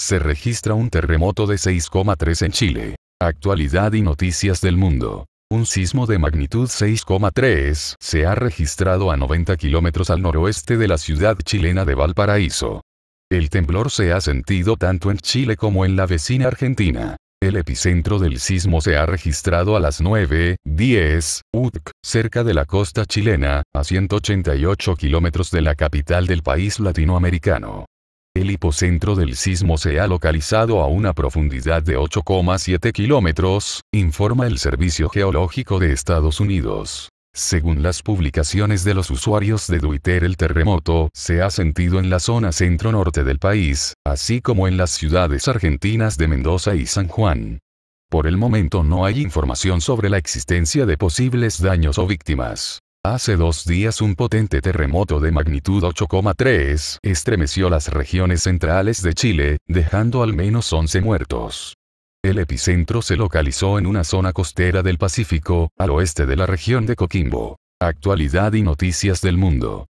Se registra un terremoto de 6,3 en Chile. Actualidad y noticias del mundo. Un sismo de magnitud 6,3 se ha registrado a 90 kilómetros al noroeste de la ciudad chilena de Valparaíso. El temblor se ha sentido tanto en Chile como en la vecina Argentina. El epicentro del sismo se ha registrado a las 9.10 UTC, cerca de la costa chilena, a 188 kilómetros de la capital del país latinoamericano. El hipocentro del sismo se ha localizado a una profundidad de 8,7 kilómetros, informa el Servicio Geológico de Estados Unidos. Según las publicaciones de los usuarios de Twitter, el terremoto se ha sentido en la zona centro-norte del país, así como en las ciudades argentinas de Mendoza y San Juan. Por el momento no hay información sobre la existencia de posibles daños o víctimas. Hace dos días un potente terremoto de magnitud 8,3 estremeció las regiones centrales de Chile, dejando al menos 11 muertos. El epicentro se localizó en una zona costera del Pacífico, al oeste de la región de Coquimbo. Actualidad y noticias del mundo.